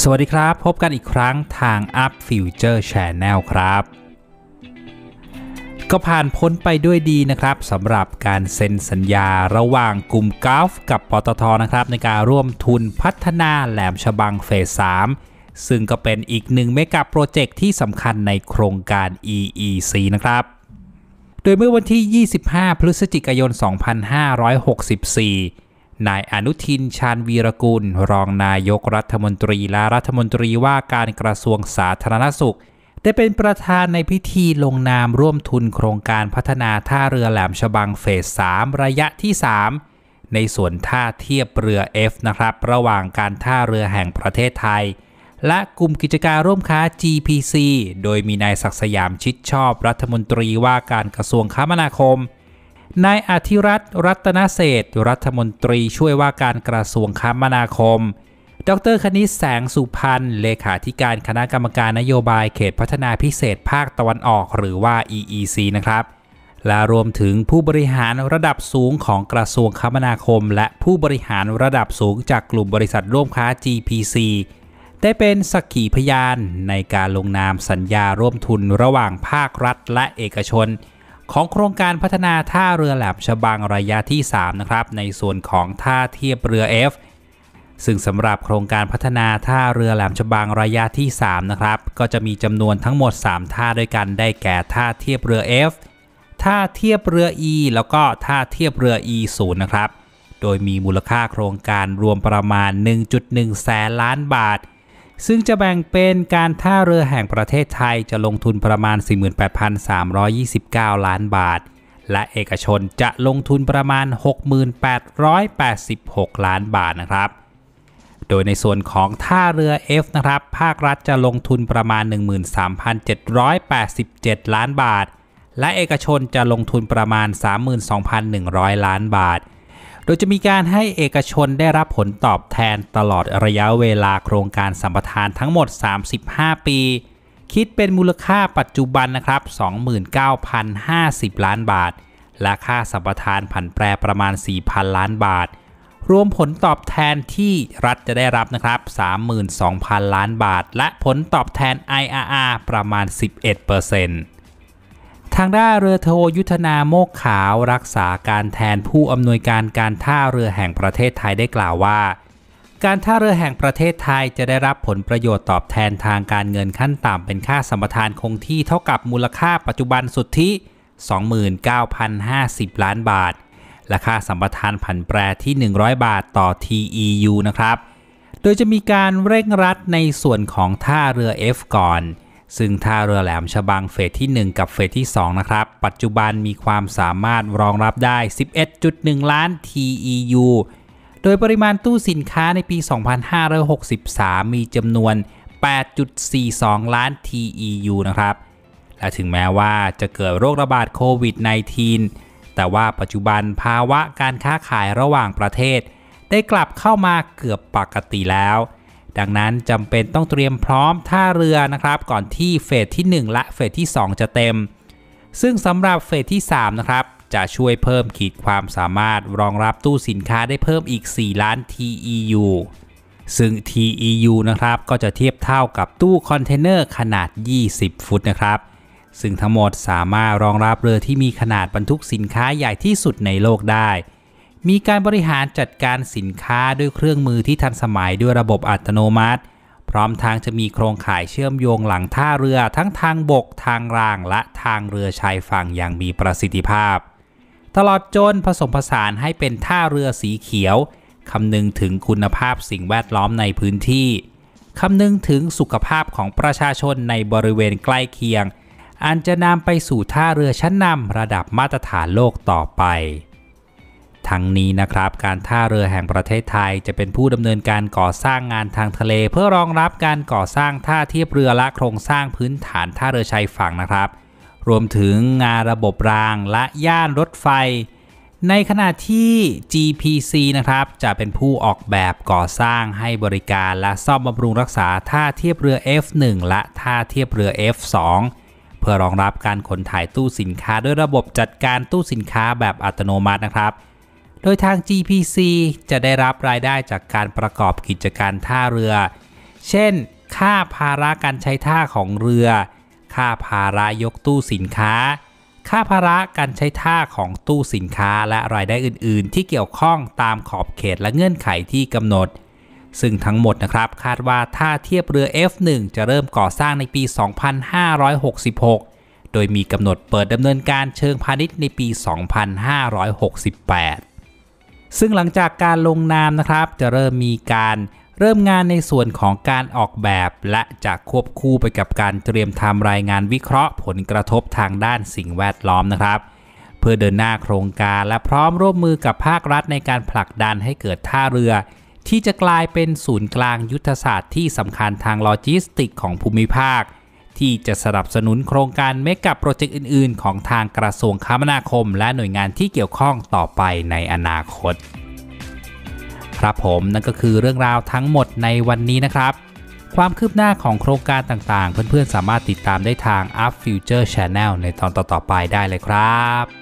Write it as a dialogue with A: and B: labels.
A: สวัสดีครับ พบกันอีกครั้งทาง Up Future Channel ครับ ก็ผ่านพ้นไปด้วยดีนะครับสำหรับการเซ็นสัญญาระหว่างกลุ่มกอล์ฟกับปตท นะครับ ในการร่วมทุนพัฒนาแหลมฉบังเฟส3ซึ่งก็เป็นอีกหนึ่งเมกะโปรเจกต์ที่สำคัญในโครงการ EEC นะครับ โดยเมื่อวันที่ 25 พฤศจิกายน 2564นายอนุทินชาญวีรกุล รองนายกรัฐมนตรีและรัฐมนตรีว่าการกระทรวงสาธารณสุข ได้เป็นประธานในพิธีลงนามร่วมทุนโครงการพัฒนาท่าเรือแหลมฉบังเฟส 3 ระยะที่ 3 ในส่วนท่าเทียบเรือ F นะครับระหว่างการท่าเรือแห่งประเทศไทย และกลุ่มกิจการร่วมค้า GPC โดยมีนายศักสยามชิดชอบรัฐมนตรีว่าการกระทรวงคมนาคมนายอธิรัตน์รัตนเศษรัฐมนตรีช่วยว่าการกระทรวงคมนาคม ดรคณิตแสงสุพรรณเลขาธิการคณะกรรมการนโยบายเขตพัฒนาพิเศษภาคตะวันออกหรือว่า EEC นะครับและรวมถึงผู้บริหารระดับสูงของกระทรวงคมนาคม และผู้บริหารระดับสูงจากกลุ่มบริษัทร่วมค้า GPC ได้เป็นสักขีพยาน ในการลงนามสัญญาร่วมทุน ระหว่างภาครัฐ และเอกชนของโครงการพัฒนาท่าเรือแหลมฉบังระยะที่3นะครับ ในส่วนของท่าเทียบเรือ F ซึ่งสำหรับโครงการพัฒนาท่าเรือแหลมฉบังระยะที่3นะครับ ก็จะมีจำนวนทั้งหมด 3 ท่าด้วยกัน ได้แก่ท่าเทียบเรือ F ท่าเทียบเรือ E แล้วก็ท่าเทียบเรือ E0 นะครับ โดยมีมูลค่าโครงการรวมประมาณ1.1แสนล้านบาทซึ่งจะแบ่งเป็นการท่าเรือแห่งประเทศไทยจะลงทุนประมาณ 48,329 ล้านบาท และเอกชนจะลงทุนประมาณ 6,886 ล้านบาทนะครับ โดยในส่วนของท่าเรือ F นะครับ ภาครัฐจะลงทุนประมาณ 13,787 ล้านบาท และเอกชนจะลงทุนประมาณ 32,100 ล้านบาทโดยจะมีการให้เอกชนได้รับผลตอบแทนตลอดระยะเวลาโครงการสัมปทานทั้งหมด 35 ปี คิดเป็นมูลค่าปัจจุบันนะครับ 29,050 ล้านบาท และค่าสัมปทานผันแปรประมาณ 4,000 ล้านบาท รวมผลตอบแทนที่รัฐจะได้รับนะครับ 32,000 ล้านบาท และผลตอบแทน IRR ประมาณ 11%ทางด้านเรือโทยุทธนาโมกขาวรักษาการแทนผู้อำนวยการการท่าเรือแห่งประเทศไทยได้กล่าวว่า การท่าเรือแห่งประเทศไทยจะได้รับผลประโยชน์ตอบแทนทางการเงินขั้นต่ำเป็นค่าสมทานคงที่เท่ากับมูลค่าปัจจุบันสุทธิ 29,050 ล้านบาท และค่าสัมปทานผันแปรที่ 100 บาทต่อ TEU นะครับ โดยจะมีการเร่งรัดในส่วนของท่าเรือ F ก่อนซึ่งท่าเรือแหลมฉบังเฟสที่ 1 กับเฟสที่2นะครับปัจจุบันมีความสามารถรองรับได้ 11.1 ล้าน TEU โดยปริมาณตู้สินค้าในปี 2563 มีจำนวน 8.42 ล้าน TEU นะครับและถึงแม้ว่าจะเกิดโรคระบาดโควิด -19 แต่ว่าปัจจุบันภาวะการค้าขายระหว่างประเทศ ได้กลับเข้ามาเกือบปกติแล้วดังนั้นจำเป็นต้องเตรียมพร้อมท่าเรือนะครับก่อนที่เฟสที่ 1 และเฟสที่ 2 จะเต็ม ซึ่งสำหรับเฟสที่3นะครับจะช่วยเพิ่มขีดความสามารถรองรับตู้สินค้าได้เพิ่มอีก 4 ล้าน TEU ซึ่ง TEU นะครับก็จะเทียบเท่ากับตู้คอนเทนเนอร์ขนาด 20 ฟุตนะครับ ซึ่งทั้งหมดสามารถรองรับเรือที่มีขนาดบรรทุกสินค้าใหญ่ที่สุดในโลกได้มีการบริหารจัดการสินค้าด้วยเครื่องมือที่ทันสมัยด้วยระบบอัตโนมัติ พร้อมทางจะมีโครงข่ายเชื่อมโยงหลังท่าเรือทั้งทางบกทางรางและทางเรือชายฝั่งอย่างมีประสิทธิภาพ ตลอดจนผสมผสานให้เป็นท่าเรือสีเขียว คำนึงถึงคุณภาพสิ่งแวดล้อมในพื้นที่ คำนึงถึงสุขภาพของประชาชนในบริเวณใกล้เคียง อันจะนำไปสู่ท่าเรือชั้นนำระดับมาตรฐานโลกต่อไปทั้งนี้นะครับ การท่าเรือแห่งประเทศไทย จะเป็นผู้ดำเนินการก่อสร้างงานทางทะเล เพื่อรองรับการก่อสร้างท่าเทียบเรือและโครงสร้างพื้นฐานท่าเรือชายฝั่งนะครับ รวมถึงงานระบบรางและย่านรถไฟ ในขณะที่ GPC นะครับ จะเป็นผู้ออกแบบก่อสร้างให้บริการและซ่อมบำรุงรักษาท่าเทียบเรือ F1 และท่าเทียบเรือ F2 เพื่อรองรับการขนถ่ายตู้สินค้าด้วยระบบจัดการตู้สินค้าแบบอัตโนมัตินะครับโดยทาง GPC จะได้รับรายได้จากการประกอบกิจการท่าเรือ เช่น ค่าภาระการใช้ท่าของเรือ ค่าภาระยกตู้สินค้า ค่าภาระการใช้ท่าของตู้สินค้า และรายได้อื่น ๆ ที่เกี่ยวข้องตามขอบเขตและเงื่อนไขที่กำหนด ซึ่งทั้งหมดนะครับคาดว่าท่าเทียบเรือ F1 จะเริ่มก่อสร้างในปี 2566 โดยมีกำหนดเปิดดำเนินการเชิงพาณิชย์ในปี 2568ซึ่งหลังจากการลงนามนะครับ จะเริ่มมีการเริ่มงานในส่วนของการออกแบบ และจะควบคู่ไปกับการเตรียมทำรายงานวิเคราะห์ผลกระทบทางด้านสิ่งแวดล้อมนะครับ เพื่อเดินหน้าโครงการและพร้อมร่วมมือกับภาครัฐในการผลักดันให้เกิดท่าเรือ ที่จะกลายเป็นศูนย์กลางยุทธศาสตร์ที่สำคัญทางโลจิสติกของภูมิภาคที่จะสนับสนุนโครงการเมกะโปรเจกต์อื่น ๆ ของทางกระทรวงคมนาคม และหน่วยงานที่เกี่ยวข้องต่อไปในอนาคต ครับผมนั่นก็คือเรื่องราวทั้งหมดในวันนี้นะครับ ความคืบหน้าของโครงการต่างๆ เพื่อนๆสามารถติดตามได้ทาง Up Future Channel ในตอนต่อ ๆ ไปได้เลยครับ